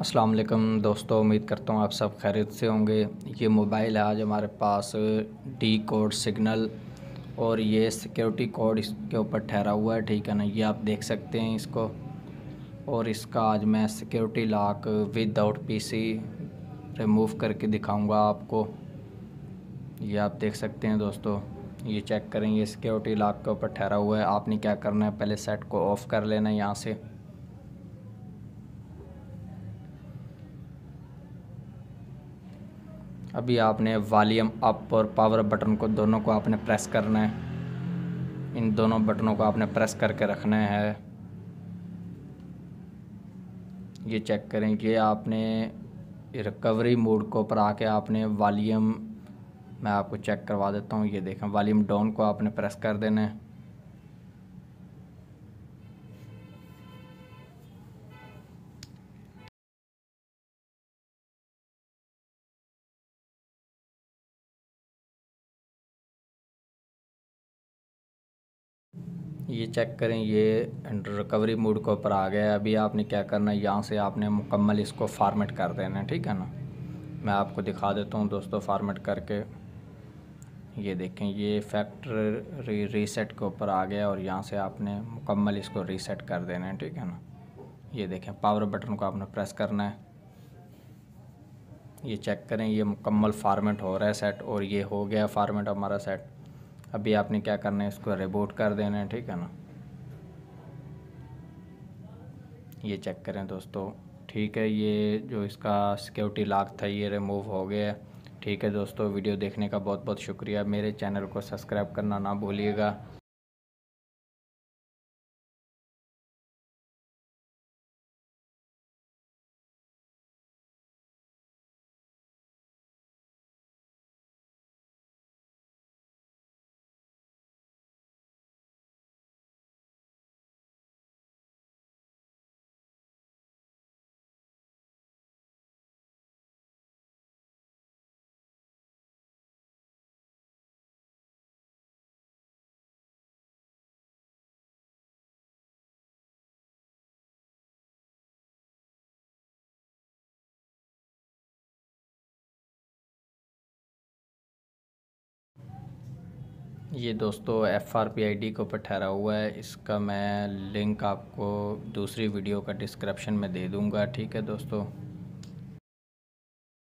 अस्सलाम वालेकुम दोस्तों उम्मीद करता हूँ आप सब खैरियत से होंगे ये मोबाइल है आज हमारे पास डी कोड सिग्नल और ये सिक्योरिटी कोड इसके ऊपर ठहरा हुआ है ठीक है ना ये आप देख सकते हैं इसको और इसका आज मैं सिक्योरिटी लॉक विदाउट सी रिमूव करके दिखाऊंगा आपको ये आप देख सकते हैं दोस्तों ये चेक करें ये सिक्योरिटी लॉक के ऊपर ठहरा हुआ है आपने क्या करना है पहले सेट को ऑफ़ कर लेना है यहाँ से अभी आपने वॉल्यूम अप और पावर बटन को दोनों को आपने प्रेस करना है इन दोनों बटनों को आपने प्रेस करके रखना है ये चेक करें कि आपने रिकवरी मोड को पर आके आपने वॉल्यूम मैं आपको चेक करवा देता हूँ ये देखें वॉल्यूम डाउन को आपने प्रेस कर देना है ये चेक करें ये रिकवरी मोड के ऊपर आ गया है अभी आपने क्या करना है यहाँ से आपने मुकम्मल इसको फार्मेट कर देना है ठीक है ना मैं आपको दिखा देता हूँ दोस्तों फार्मेट करके ये देखें ये फैक्ट्री रीसेट के ऊपर आ गया और यहाँ से आपने मुकम्मल इसको रीसेट कर देना है ठीक है ना ये देखें पावर बटन को आपने प्रेस करना है ये चेक करें ये मुकम्मल फार्मेट हो रहा है सेट और ये हो गया फार्मेट हमारा सेट अभी आपने क्या करना है इसको रिबोट कर देना है ठीक है ना ये चेक करें दोस्तों ठीक है ये जो इसका सिक्योरिटी लॉक था ये रिमूव हो गया है ठीक है दोस्तों वीडियो देखने का बहुत बहुत शुक्रिया मेरे चैनल को सब्सक्राइब करना ना भूलिएगा ये दोस्तों F R P I D के ऊपर ठहरा हुआ है इसका मैं लिंक आपको दूसरी वीडियो का डिस्क्रिप्शन में दे दूँगा ठीक है दोस्तों